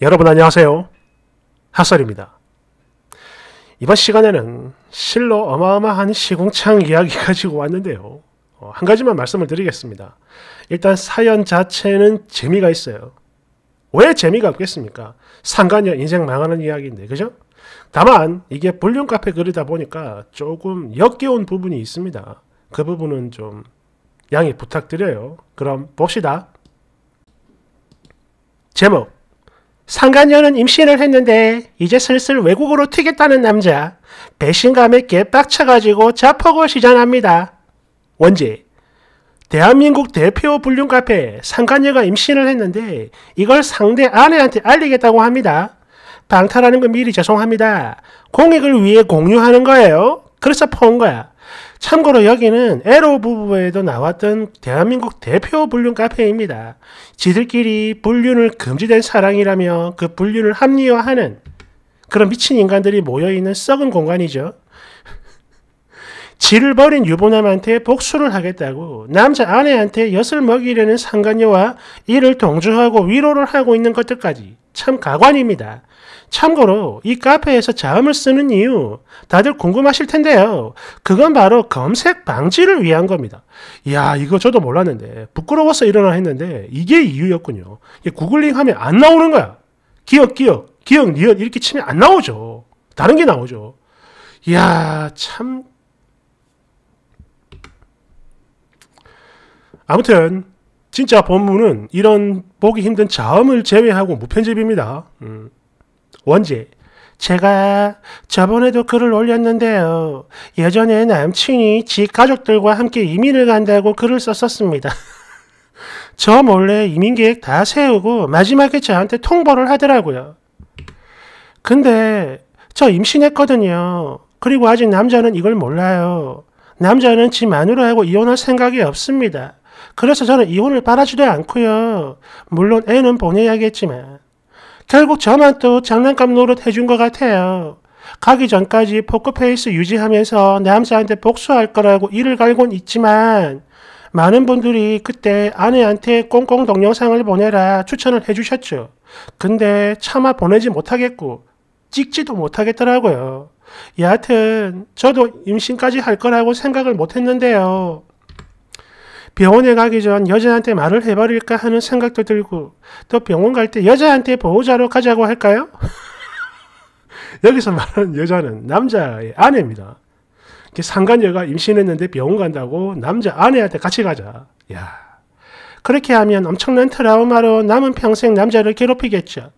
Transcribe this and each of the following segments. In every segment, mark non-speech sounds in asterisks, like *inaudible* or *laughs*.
여러분 안녕하세요. 핫설입니다. 이번 시간에는 실로 어마어마한 시궁창 이야기 *laughs* 가지고 왔는데요. 어, 한 가지만 말씀을 드리겠습니다. 일단 사연 자체는 재미가 있어요. 왜 재미가 없겠습니까? 상관녀 인생 망하는 이야기인데, 그죠? 다만 이게 볼륨 카페 글이다 보니까 조금 역겨운 부분이 있습니다. 그 부분은 좀 양해 부탁드려요. 그럼 봅시다. 제목 상간녀는 임신을 했는데 이제 슬슬 외국으로 튀겠다는 남자 배신감에 개빡쳐가지고 자폭을 시전합니다. 원제 대한민국 대표 불륜 카페 상간녀가 임신을 했는데 이걸 상대 아내한테 알리겠다고 합니다. 방탈하는 거 미리 죄송합니다. 공익을 위해 공유하는 거예요. 그래서 퍼온 거야. 참고로 여기는 에로 부부에도 나왔던 대한민국 대표 불륜 카페입니다. 지들끼리 불륜을 금지된 사랑이라며 그 불륜을 합리화하는 그런 미친 인간들이 모여있는 썩은 공간이죠. 지를 버린 유부남한테 복수를 하겠다고 남자 아내한테 엿을 먹이려는 상간녀와 이를 동조하고 위로를 하고 있는 것들까지 참 가관입니다. 참고로 이 카페에서 자음을 쓰는 이유 다들 궁금하실 텐데요. 그건 바로 검색 방지를 위한 겁니다. 이야 이거 저도 몰랐는데 부끄러워서 일어나 했는데 이게 이유였군요. 구글링 하면 안 나오는 거야. 기억 기억 기억 니은 이렇게 치면 안 나오죠. 다른 게 나오죠. 이야 참 아무튼 진짜 본문은 이런 보기 힘든 자음을 제외하고 무편집입니다. 음. 원지. 제가 저번에도 글을 올렸는데요. 예전에 남친이 지 가족들과 함께 이민을 간다고 글을 썼었습니다. *laughs* 저 몰래 이민 계획 다 세우고 마지막에 저한테 통보를 하더라고요. 근데 저 임신했거든요. 그리고 아직 남자는 이걸 몰라요. 남자는 지 마누라하고 이혼할 생각이 없습니다. 그래서 저는 이혼을 바라지도 않고요. 물론 애는 보내야겠지만. 결국 저만 또 장난감 노릇 해준 것 같아요. 가기 전까지 포크페이스 유지하면서 남자한테 복수할 거라고 이를 갈곤 있지만 많은 분들이 그때 아내한테 꽁꽁 동영상을 보내라 추천을 해주셨죠. 근데 차마 보내지 못하겠고 찍지도 못하겠더라고요. 여하튼 저도 임신까지 할 거라고 생각을 못했는데요. 병원에 가기 전 여자한테 말을 해버릴까 하는 생각도 들고 또 병원 갈 때 여자한테 보호자로 가자고 할까요? *laughs* 여기서 말하는 여자는 남자의 아내입니다. 상관녀가 임신했는데 병원 간다고 남자 아내한테 같이 가자. 야 그렇게 하면 엄청난 트라우마로 남은 평생 남자를 괴롭히겠죠.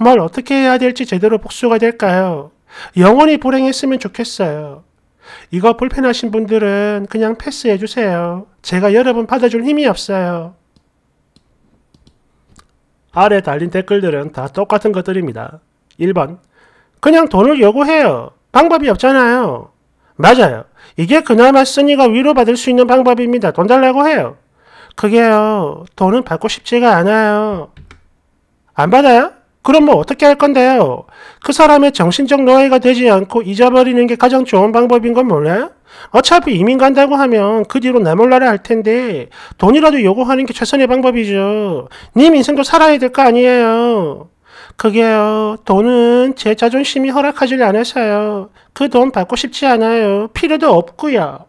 뭘 어떻게 해야 될지 제대로 복수가 될까요? 영원히 불행했으면 좋겠어요. 이거 불편하신 분들은 그냥 패스해주세요. 제가 여러분 받아줄 힘이 없어요. 아래 달린 댓글들은 다 똑같은 것들입니다. 1번 그냥 돈을 요구해요. 방법이 없잖아요. 맞아요. 이게 그나마 쓰니가 위로받을 수 있는 방법입니다. 돈 달라고 해요. 그게요. 돈은 받고 싶지가 않아요. 안 받아요? 그럼 뭐 어떻게 할 건데요? 그 사람의 정신적 노예가 되지 않고 잊어버리는 게 가장 좋은 방법인 건 몰라요? 어차피 이민 간다고 하면 그 뒤로 나 몰라라 할 텐데 돈이라도 요구하는 게 최선의 방법이죠. 님 인생도 살아야 될 거 아니에요. 그게요. 돈은 제 자존심이 허락하지 않아서요. 그 돈 받고 싶지 않아요. 필요도 없고요.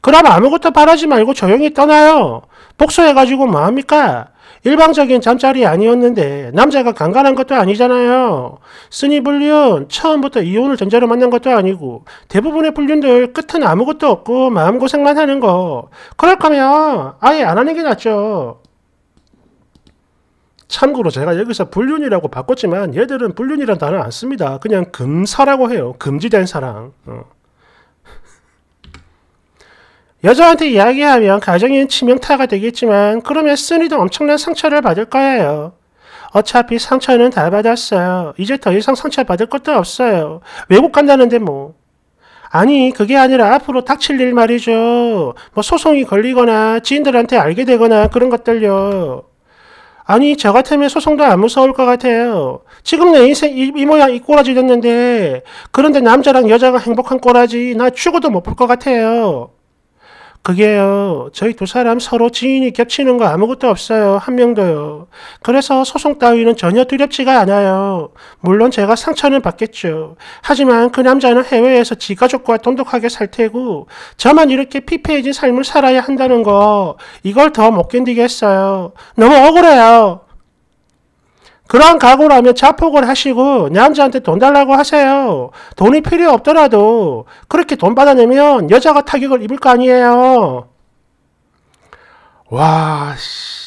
그럼 아무것도 바라지 말고 조용히 떠나요. 복수해가지고 뭐합니까? 일방적인 잠자리 아니었는데 남자가 간간한 것도 아니잖아요. 쓰니 불륜 처음부터 이혼을 전제로 만난 것도 아니고 대부분의 불륜들 끝은 아무것도 없고 마음고생만 하는 거. 그럴 거면 아예 안 하는 게 낫죠. 참고로 제가 여기서 불륜이라고 바꿨지만 얘들은 불륜이란 단어 안 씁니다. 그냥 금사라고 해요. 금지된 사랑. 어. 여자한테 이야기하면 가정엔 치명타가 되겠지만 그러면 쓰니도 엄청난 상처를 받을 거예요. 어차피 상처는 다 받았어요. 이제 더 이상 상처 받을 것도 없어요. 외국 간다는데 뭐. 아니 그게 아니라 앞으로 닥칠 일 말이죠. 뭐 소송이 걸리거나 지인들한테 알게 되거나 그런 것들요. 아니 저 같으면 소송도 안 무서울 것 같아요. 지금 내 인생 이, 이 모양 이 꼬라지 됐는데 그런데 남자랑 여자가 행복한 꼬라지 나 죽어도 못 볼 것 같아요. 그게요. 저희 두 사람 서로 지인이 겹치는 거 아무것도 없어요. 한 명도요. 그래서 소송 따위는 전혀 두렵지가 않아요. 물론 제가 상처는 받겠죠. 하지만 그 남자는 해외에서 지 가족과 돈독하게 살 테고 저만 이렇게 피폐해진 삶을 살아야 한다는 거 이걸 더 못 견디겠어요. 너무 억울해요. 그런 각오라면 자폭을 하시고 남자한테 돈 달라고 하세요. 돈이 필요 없더라도 그렇게 돈 받아내면 여자가 타격을 입을 거 아니에요. 와, 씨.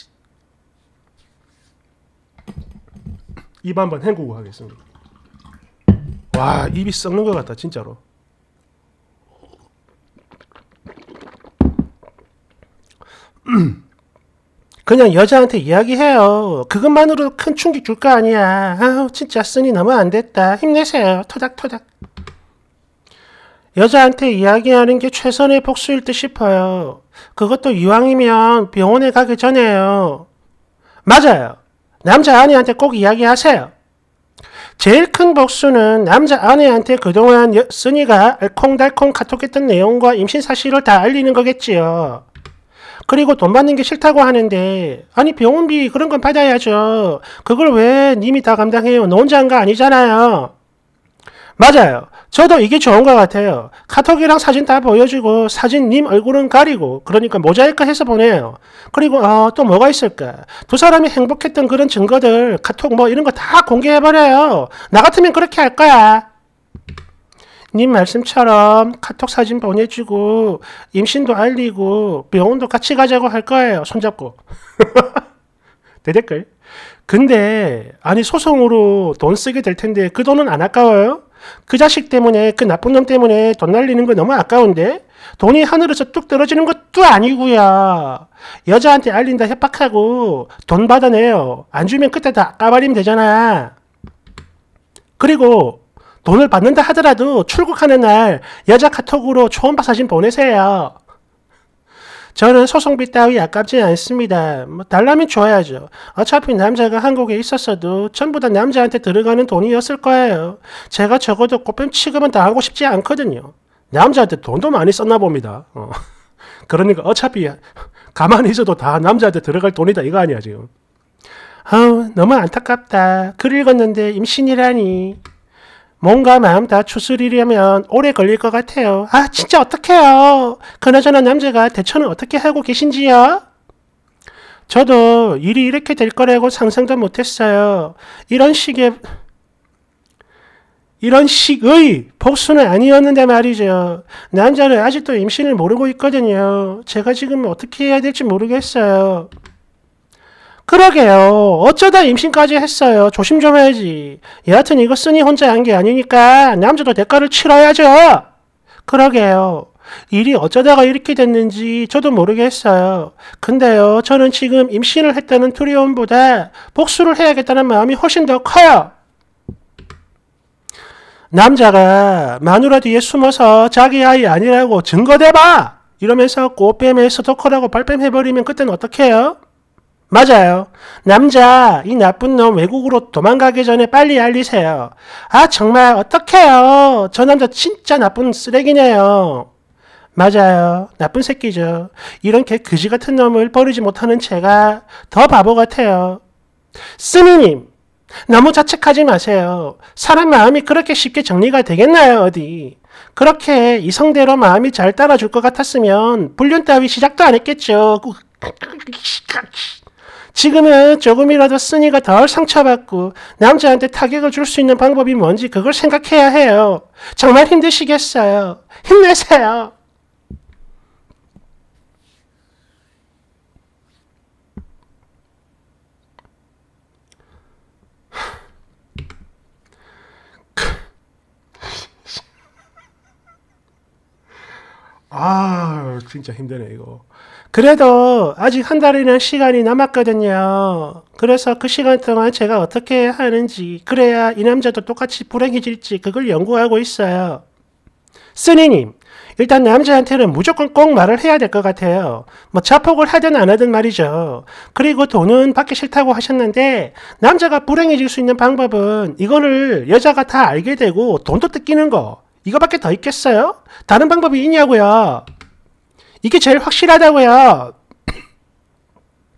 입 한번 헹구고 하겠습니다. 와, 입이 썩는 것 같다, 진짜로. *clears throat* 그냥 여자한테 이야기해요. 그것만으로 큰 충격 줄 거 아니야. 아우, 진짜 쓰니 너무 안 됐다. 힘내세요. 토닥토닥. 여자한테 이야기하는 게 최선의 복수일 듯 싶어요. 그것도 이왕이면 병원에 가기 전에요. 맞아요. 남자 아내한테 꼭 이야기하세요. 제일 큰 복수는 남자 아내한테 그동안 쓰니가 알콩달콩 카톡했던 내용과 임신 사실을 다 알리는 거겠지요. 그리고 돈 받는 게 싫다고 하는데 아니 병원비 그런 건 받아야죠. 그걸 왜 님이 다 감당해요? 너 혼자 한 거 아니잖아요. 맞아요. 저도 이게 좋은 것 같아요. 카톡이랑 사진 다 보여주고 사진 님 얼굴은 가리고 그러니까 모자이크 해서 보내요. 그리고 어, 또 뭐가 있을까? 두 사람이 행복했던 그런 증거들 카톡 뭐 이런 거 다 공개해버려요. 나 같으면 그렇게 할 거야. 님 말씀처럼 카톡 사진 보내주고 임신도 알리고 병원도 같이 가자고 할 거예요. 손잡고. *laughs* 대댓글. 근데 아니 소송으로 돈 쓰게 될 텐데 그 돈은 안 아까워요? 그 자식 때문에 그 나쁜 놈 때문에 돈 날리는 거 너무 아까운데 돈이 하늘에서 뚝 떨어지는 것도 아니고요 여자한테 알린다 협박하고 돈 받아내요 안 주면 그때 다 까발리면 되잖아 그리고 돈을 받는다 하더라도 출국하는 날 여자 카톡으로 초음파 사진 보내세요. 저는 소송비 따위 아깝지 않습니다. 뭐 달라면 좋아야죠 어차피 남자가 한국에 있었어도 전부 다 남자한테 들어가는 돈이었을 거예요. 제가 적어도 꽃뱀 취급은 당하고 싶지 않거든요. 남자한테 돈도 많이 썼나 봅니다. 어. *laughs* 그러니까 어차피 가만히 있어도 다 남자한테 들어갈 돈이다 이거 아니야 지금. 아우 너무 안타깝다. 글 읽었는데 임신이라니. 뭔가 마음 다 추스리려면 오래 걸릴 것 같아요. 아, 진짜 어떡해요. 그나저나 남자가 대처는 어떻게 하고 계신지요? 저도 일이 이렇게 될 거라고 상상도 못했어요. 이런 식의, 이런 식의 복수는 아니었는데 말이죠. 남자는 아직도 임신을 모르고 있거든요. 제가 지금 어떻게 해야 될지 모르겠어요. 그러게요. 어쩌다 임신까지 했어요. 조심 좀 해야지. 여하튼 이거 쓰니 혼자 한 게 아니니까 남자도 대가를 치러야죠. 그러게요. 일이 어쩌다가 이렇게 됐는지 저도 모르겠어요. 근데요, 저는 지금 임신을 했다는 두려움보다 복수를 해야겠다는 마음이 훨씬 더 커요. 남자가 마누라 뒤에 숨어서 자기 아이 아니라고 증거대봐! 이러면서 꽃뱀에 서토커라고 발뺌해버리면 그땐 어떡해요? 맞아요. 남자, 이 나쁜 놈 외국으로 도망가기 전에 빨리 알리세요. 아, 정말 어떡해요. 저 남자 진짜 나쁜 쓰레기네요. 맞아요. 나쁜 새끼죠. 이런 개 그지 같은 놈을 버리지 못하는 제가 더 바보 같아요. 스미님, 너무 자책하지 마세요. 사람 마음이 그렇게 쉽게 정리가 되겠나요, 어디? 그렇게 이성대로 마음이 잘 따라줄 것 같았으면 불륜 따위 시작도 안 했겠죠. 지금은 조금이라도 쓰니가 덜 상처받고 남자한테 타격을 줄 수 있는 방법이 뭔지 그걸 생각해야 해요. 정말 힘드시겠어요. 힘내세요. 아 진짜 힘드네 이거 그래도 아직 한 달이나 시간이 남았거든요 그래서 그 시간 동안 제가 어떻게 하는지 그래야 이 남자도 똑같이 불행해질지 그걸 연구하고 있어요 스니님 일단 남자한테는 무조건 꼭 말을 해야 될 것 같아요. 뭐 자폭을 하든 안 하든 말이죠. 그리고 돈은 받기 싫다고 하셨는데 남자가 불행해질 수 있는 방법은 이거를 여자가 다 알게 되고 돈도 뜯기는 거. 이거밖에 더 있겠어요? 다른 방법이 있냐고요. 이게 제일 확실하다고요.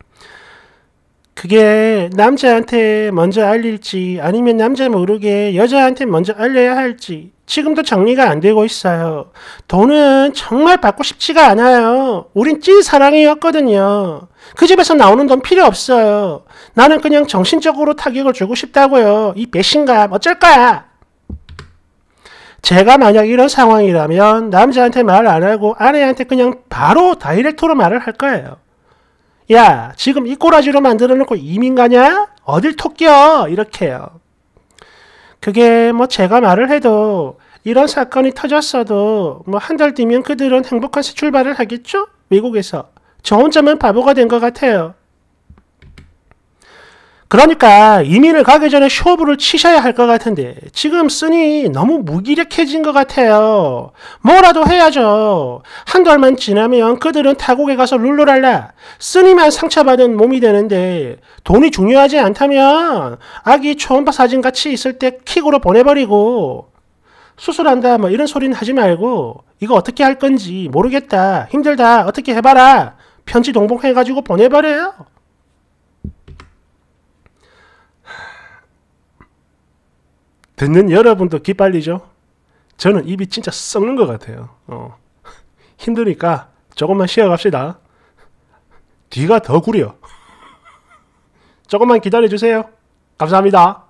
*clears throat* 그게 남자한테 먼저 알릴지 아니면 남자 모르게 여자한테 먼저 알려야 할지 지금도 정리가 안 되고 있어요. 돈은 정말 받고 싶지가 않아요. 우린 찐 사랑이었거든요. 그 집에서 나오는 돈 필요 없어요. 나는 그냥 정신적으로 타격을 주고 싶다고요. 이 배신감 어쩔 거야. 제가 만약 이런 상황이라면 남자한테 말 안 하고 아내한테 그냥 바로 다이렉트로 말을 할 거예요. 야, 지금 이 꼬라지로 만들어 놓고 이민 가냐? 어딜 톡 껴? 이렇게요. 그게 뭐 제가 말을 해도 이런 사건이 터졌어도 뭐 한 달 뒤면 그들은 행복한 새 출발을 하겠죠? 미국에서. 저 혼자만 바보가 된 것 같아요. 그러니까 이민을 가기 전에 쇼부를 치셔야 할 것 같은데 지금 쓰니 너무 무기력해진 것 같아요. 뭐라도 해야죠. 한 달만 지나면 그들은 타국에 가서 룰루랄라 쓰니만 상처받은 몸이 되는데 돈이 중요하지 않다면 아기 초음파 사진 같이 있을 때 킥으로 보내버리고 수술한다 뭐 이런 소리는 하지 말고 이거 어떻게 할 건지 모르겠다 힘들다 어떻게 해봐라 편지 동봉해가지고 보내버려요. 듣는 여러분도 기빨리죠? 저는 입이 진짜 썩는 것 같아요. 어. *laughs* 힘드니까 조금만 쉬어갑시다. 뒤가 더 구려. 조금만 기다려주세요. 감사합니다.